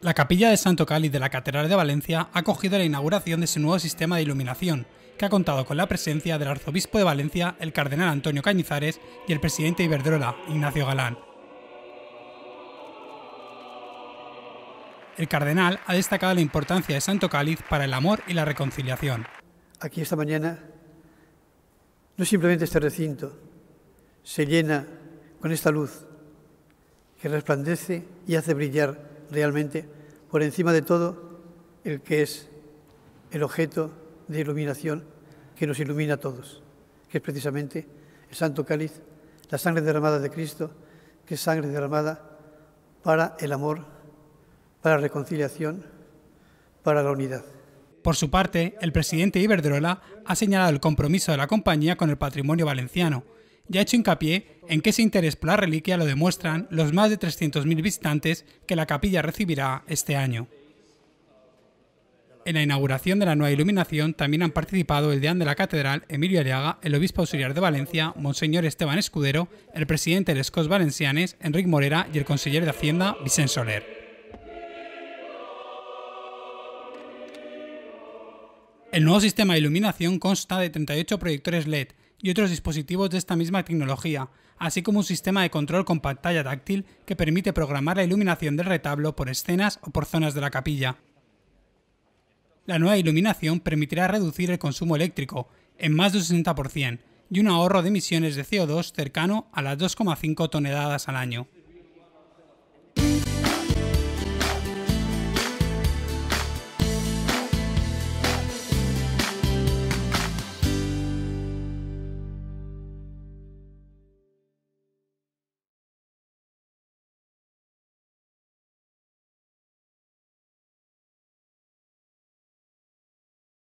La capilla de Santo Cáliz de la Catedral de Valencia ha acogido la inauguración de su nuevo sistema de iluminación, que ha contado con la presencia del arzobispo de Valencia, el cardenal Antonio Cañizares, y el presidente Iberdrola, Ignacio Galán. El cardenal ha destacado la importancia de Santo Cáliz para el amor y la reconciliación. Aquí esta mañana, no simplemente este recinto se llena con esta luz que resplandece y hace brillar realmente por encima de todo el que es el objeto de iluminación que nos ilumina a todos, que es precisamente el Santo Cáliz, la sangre derramada de Cristo, que es sangre derramada para el amor, para la reconciliación, para la unidad. Por su parte, el presidente Iberdrola ha señalado el compromiso de la compañía con el patrimonio valenciano ya ha hecho hincapié en que ese interés por la reliquia lo demuestran los más de 300.000 visitantes que la capilla recibirá este año. En la inauguración de la nueva iluminación también han participado el deán de la catedral, Emilio Ariaga, el obispo auxiliar de Valencia, Monseñor Esteban Escudero, el presidente de Escos Valencianes, Enrique Morera y el consejero de Hacienda, Vicente Soler. El nuevo sistema de iluminación consta de 38 proyectores LED, y otros dispositivos de esta misma tecnología, así como un sistema de control con pantalla táctil que permite programar la iluminación del retablo por escenas o por zonas de la capilla. La nueva iluminación permitirá reducir el consumo eléctrico en más de un 60% y un ahorro de emisiones de CO2 cercano a las 2,5 toneladas al año.